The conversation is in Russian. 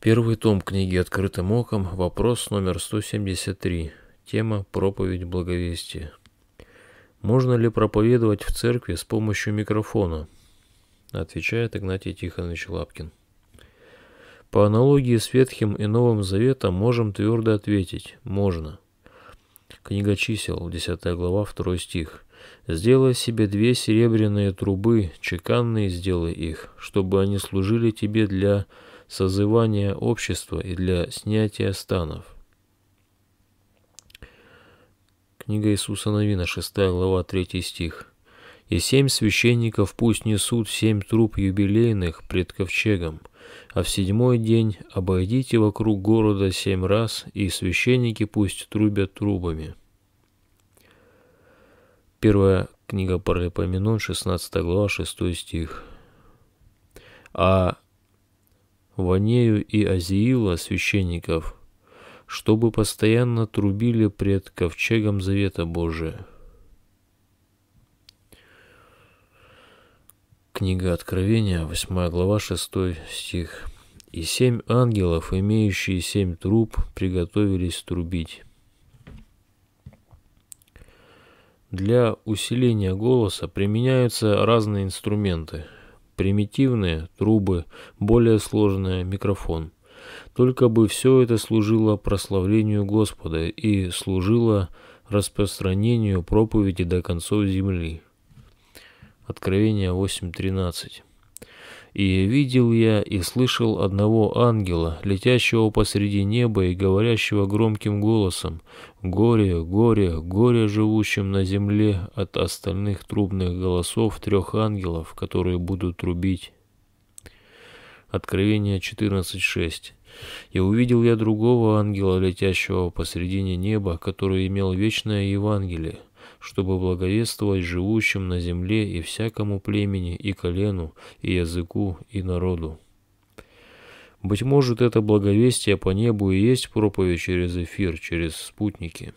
Первый том книги «Открытым оком», вопрос номер 173, тема «Проповедь благовестия». Можно ли проповедовать в церкви с помощью микрофона? Отвечает Игнатий Тихонович Лапкин. По аналогии с Ветхим и Новым Заветом можем твердо ответить «можно». Книга чисел, 10 глава, 2 стих. «Сделай себе две серебряные трубы, чеканные сделай их, чтобы они служили тебе для созывания общества и для снятия станов. Книга Иисуса Новина, 6 глава, 3 стих. «И семь священников пусть несут семь труб юбилейных пред ковчегом, а в седьмой день обойдите вокруг города семь раз, и священники пусть трубят трубами». Первая книга Паралипоменон, 16 глава, 6 стих. «А Ванею и Азиила, священников, чтобы постоянно трубили пред ковчегом Завета Божия. Книга Откровения, 8 глава, 6 стих. «И семь ангелов, имеющие семь труб, приготовились трубить». Для усиления голоса применяются разные инструменты – примитивные трубы, более сложные микрофон. Только бы все это служило прославлению Господа и служило распространению проповеди до концов земли. Откровение 8.13 и видел я и слышал одного ангела, летящего посреди неба и говорящего громким голосом «Горе, горе, горе живущим на земле от остальных трубных голосов трех ангелов, которые будут трубить». Откровение 14.6. И увидел я другого ангела, летящего посредине неба, который имел вечное Евангелие, чтобы благовествовать живущим на земле и всякому племени, и колену, и языку, и народу. Быть может, это благовестие по небу и есть проповедь через эфир, через спутники.